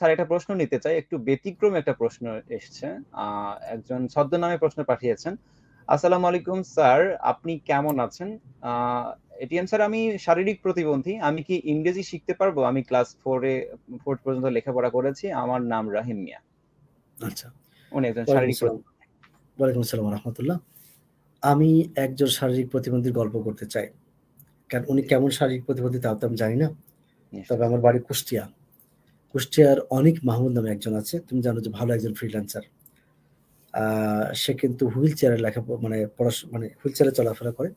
Sir একটা প্রশ্ন নিতে চাই একটু ব্যতিক্রম একটা প্রশ্ন এসছে একজন ছদ্মনামে প্রশ্ন পাঠিয়েছেন আসসালামু আলাইকুম স্যার আপনি কেমন আছেন এটিএম স্যার আমি শারীরিক প্রতিবন্ধী আমি কি ইংরেজি শিখতে পারবো আমি ক্লাস ফোরে ফোর পর্যন্ত লেখাপড়া করেছি আমার নাম রাহিম মিয়া আচ্ছা উনি একজন শারীরিক ওয়ালাইকুম আসসালাম রহমতুল্লাহ আমি একজন শারীরিক প্রতিবন্ধীর গল্প করতে চাই কারণ উনি কেমন শারীরিক প্রতিবন্ধী তাও তো আমি জানি না তবে আমার বাড়ি কুষ্টিয়া কুষ্টিয়ার অনিক মাহমুদ নামে একজন আছে তুমি জানো যে ভালো একজন ফ্রিল্যান্সার সে কিন্তু হুইল চেয়ারে লেখা মানে পড়াশোনা মানে হুইল চেয়ারে চলাফেরা করে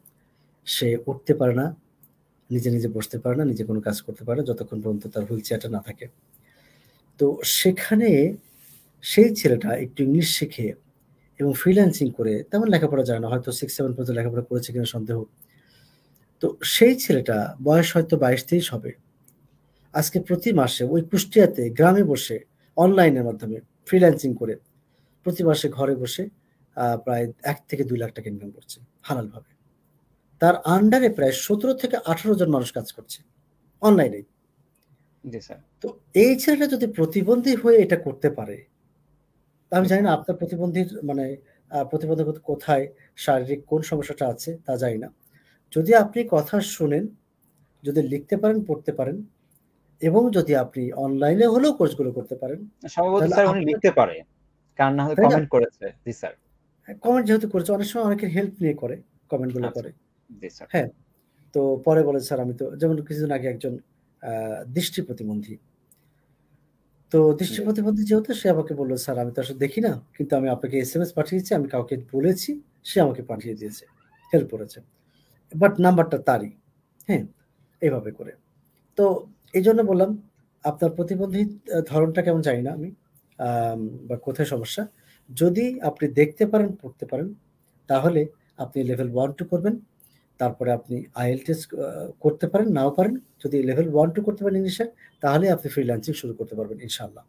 সে উঠতে পারে না নিজে নিজে বসতে পারে না নিজে কোনো কাজ করতে পারে না যতক্ষণ পর্যন্ত তার হুইল চেয়ারটা না থাকে তো সেখানে সেই ছেলেটা একটু ইংলিশ শিখে এবং ফ্রিল্যান্সিং করে তেমন লেখাপড়া যায় না হয়তো সিক্স সেভেন পর্যন্ত লেখাপড়া করেছে কিনা সন্দেহ তো সেই ছেলেটা বয়স হয়তো বাইশ তেইশ হবে আজকে প্রতি মাসে ওই কুষ্টিয়াতে গ্রামে বসে অনলাইনের মাধ্যমে ফ্রিল্যান্সিং করে প্রতি মাসে ঘরে বসে প্রায় এক থেকে দুই লাখ টাকা ইনকাম করছে হালালভাবে তার আন্ডারে প্রায় সতেরো থেকে আঠারো জন মানুষ কাজ করছে অনলাইনে তো এই ছেলেটা যদি প্রতিবন্ধী হয়ে এটা করতে পারে আমি জানি না আপনার প্রতিবন্ধীর মানে প্রতিবন্ধক কোথায় শারীরিক কোন সমস্যাটা আছে তা জানি না যদি আপনি কথা শুনেন যদি লিখতে পারেন পড়তে পারেন এবং যদি আপনি অনলাইনে হলেও কোর্সগুলো করতে পারেন লিখতে পারে কারণ না কমেন্ট করেছে জি স্যার কমেন্ট হ্যাঁ, যেহেতু করেছে অনেক সময় অনেকের হেল্প নিয়ে করে আচ্ছা। করে হ্যাঁ তো পরে বলে স্যার আমি তো যেমন কিছুদিন আগে একজন দৃষ্টি প্রতিবন্ধী তো দৃষ্টি প্রতিবন্ধী যেহেতু সে আমাকে বললো স্যার আমি তো আসলে দেখি না কিন্তু আমি আপনাকে এস এম এস পাঠিয়েছি আমি কাউকে বলেছি সে আমাকে পাঠিয়ে দিয়েছে হেল্প করেছে বাট নাম্বারটা তারই হ্যাঁ এইভাবে করে তো এই জন্য বললাম আপনার প্রতিবন্ধী ধরনটা কেমন জানি না আমি বা কোথায় সমস্যা যদি আপনি দেখতে পারেন পড়তে পারেন তাহলে আপনি লেভেল ওয়ান টু করবেন তারপরে আপনি আইএল টেস্ট করতে পারেন নাও পারেন যদি লেভেল ওয়ান টু করতে পারেন ইংলিশে তাহলে আপনি ফ্রিল্যান্সিং শুরু করতে পারবেন ইনশাল্লাহ